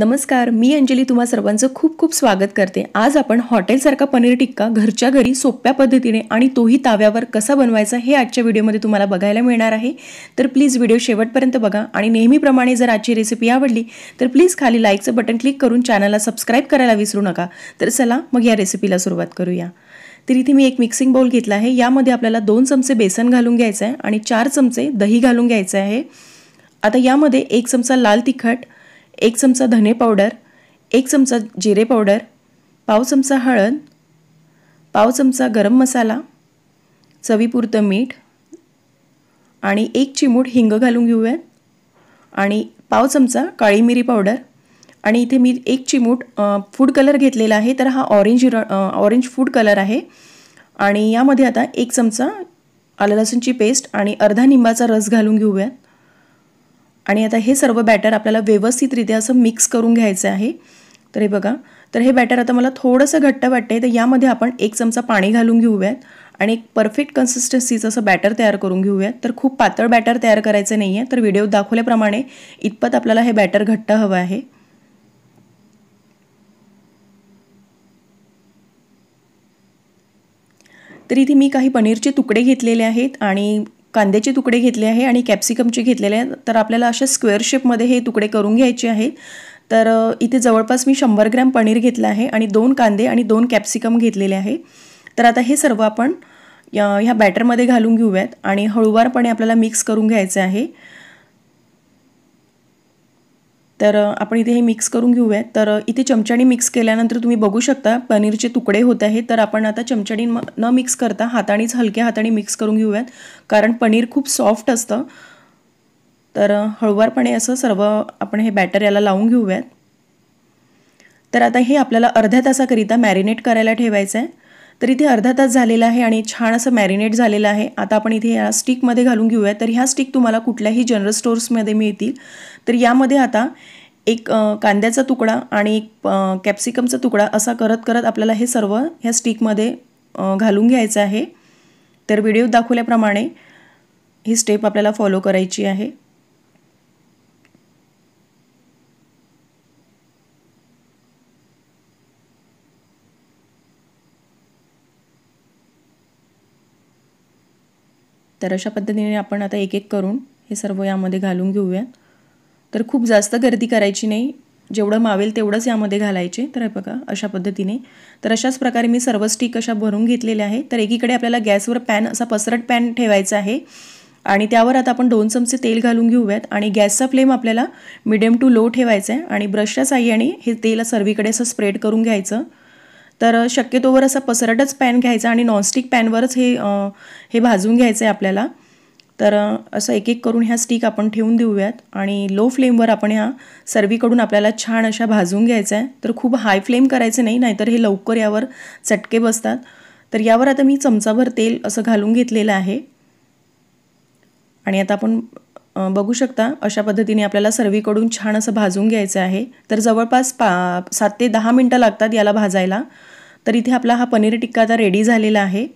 नमस्कार मी अंजली तुम्हा सर्वांचं खूप खूप स्वागत करते आज आपण हॉटेलसारखा पनीर टिक्का घरच्या घरी सोप्या पद्धतीने आणि तोही ताव्यावर कसा बनवायचा हे आजच्या व्हिडिओमध्ये तुम्हाला बघायला मिळणार आहे तर प्लीज व्हिडिओ शेवटपर्यंत बघा आणि नेहमीप्रमाणे जर आजची रेसिपी आवडली तर प्लीज खाली लाईकचं बटन क्लिक करून चॅनलला सबस्क्राईब करायला विसरू नका तर चला मग या रेसिपीला सुरुवात करूया तर इथे मी एक मिक्सिंग बाउल घेतला आहे यामध्ये आपल्याला दोन चमचे बेसन घालून घ्यायचं आहे आणि चार चमचे दही घालून घ्यायचं आहे आता यामध्ये एक चमचा लाल तिखट एक चमचा धने पावडर एक चमचा जिरे पावडर पाव चमचा हळद पाव चमचा गरम मसाला चवीपुरतं मीठ आणि एक चिमूट हिंग घालून घेऊयात आणि पाव चमचा काळी मिरी पावडर आणि इथे मी एक चिमूट फूड कलर घेतलेला आहे तर हा ऑरेंज ऑरेंज फूड कलर आहे आणि यामध्ये आता एक चमचा आलं लसूणची पेस्ट आणि अर्धा निंबाचा रस घालून घेऊयात आणि आता हे सर्व बॅटर आपल्याला व्यवस्थितरित्या असं मिक्स करून घ्यायचं आहे तर हे बघा तर हे बॅटर आता मला थोडंसं घट्ट वाटतंय तर यामध्ये आपण एक चमचा पाणी घालून घेऊयात आणि एक परफेक्ट कन्सिस्टन्सीचं असं बॅटर तयार करून घेऊयात तर खूप पातळ बॅटर तयार करायचं नाही आहे तर व्हिडिओ दाखवल्याप्रमाणे इतपत आपल्याला हे बॅटर घट्ट हवं आहे तर इथे मी काही पनीरचे तुकडे घेतलेले आहेत आणि कांद्याचे तुकडे घेतले आहे आणि कॅप्सिकमचे घेतलेले आहेत तर आपल्याला अशा स्क्वेअर शेपमध्ये हे तुकडे करून घ्यायचे आहे तर इथे जवळपास मी शंभर ग्रॅम पनीर घेतलं आहे आणि दोन कांदे आणि दोन कॅप्सिकम घेतलेले आहे तर आता हे सर्व आपण ह्या बॅटरमध्ये घालून घेऊयात आणि हळूवारपणे आपल्याला मिक्स करून घ्यायचं आहे तर आपण इथे हे मिक्स करून घेऊया तर इथे चमच्याने मिक्स केल्यानंतर तुम्ही बघू शकता पनीरचे तुकडे होत आहेत तर आपण आता चमच्याने न मिक्स करता हातानेच हलक्या हाताने मिक्स करून घेऊयात कारण पनीर खूप सॉफ्ट असतं तर हळूवारपणे असं सर्व आपण हे बॅटर याला लावून घेऊयात तर आता हे आपल्याला अर्ध्या तासाकरिता मॅरिनेट करायला ठेवायचं आहे तर इथे अर्धा तास झालेला आहे आणि छान असं मॅरिनेट झालेलं आहे आता आपण इथे या स्टिकमध्ये घालून घेऊया तर ह्या स्टिक तुम्हाला कुठल्याही जनरल स्टोर्समध्ये मिळतील तर यामध्ये आता एक कांद्याचा तुकडा आणि एक कॅप्सिकमचा तुकडा असा करत करत आपल्याला हे सर्व ह्या स्टिकमध्ये घालून घ्यायचं आहे तर व्हिडिओ दाखवल्याप्रमाणे ही स्टेप आपल्याला फॉलो करायची आहे तर अशा पद्धतीने आपण आता एक एक करून हे सर्व यामध्ये घालून घेऊया तर खूप जास्त गर्दी करायची नाही जेवढं मावेल तेवढंच यामध्ये घालायचे तर हे बघा अशा पद्धतीने तर अशाच प्रकारे मी सर्व स्टिक अशा भरून घेतलेल्या आहे तर एकीकडे आपल्याला गॅसवर पॅन असा पसरट पॅन ठेवायचा आहे आणि त्यावर आता आपण दोन चमचे तेल घालून घेऊयात आणि गॅसचा फ्लेम आपल्याला मिडियम टू लो ठेवायचा आहे आणि ब्रशच्या साह्याने हे तेल सर्वीकडे असं स्प्रेड करून घ्यायचं तर शक्यतोवर असा पसरटच पॅन घ्यायचा आणि नॉनस्टिक पॅनवरच हे हे भाजून घ्यायचं आहे आपल्याला तर असं एक एक करून ह्या स्टिक आपण ठेवून देऊयात आणि लो फ्लेमवर आपण ह्या सर्वीकडून आपल्याला छान अशा भाजून घ्यायचं आहे तर खूप हाय फ्लेम करायचं नाही नाहीतर हे लवकर यावर चटके बसतात तर यावर आता मी चमचाभर तेल असं घालून घेतलेलं आहे आणि आता आपण बघू शकता अशा पद्धतीने आपल्याला सर्वीकडून छान असं भाजून घ्यायचं आहे तर जवळपास पा सात ते दहा मिनटं लागतात याला भाजायला तर इथे आपला हा पनीर टिक्का आता रेडी झालेला आहे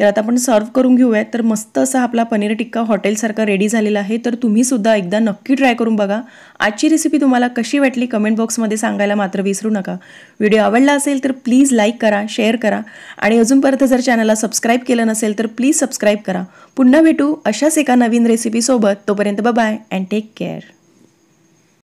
तर आता आपण सर्व्ह करून घेऊया तर मस्त असा आपला पनीर टिक्का हॉटेलसारखा रेडी झालेला आहे तर तुम्हीसुद्धा एकदा नक्की ट्राय करून बघा आजची रेसिपी तुम्हाला कशी वाटली कमेंट बॉक्समध्ये सांगायला मात्र विसरू नका व्हिडिओ आवडला असेल तर प्लीज लाईक करा शेअर करा आणि अजूनपर्यंत जर चॅनलला सबस्क्राईब केलं नसेल तर प्लीज सबस्क्राईब करा पुन्हा भेटू अशाच एका नवीन रेसिपीसोबत तोपर्यंत बाय अँड टेक केअर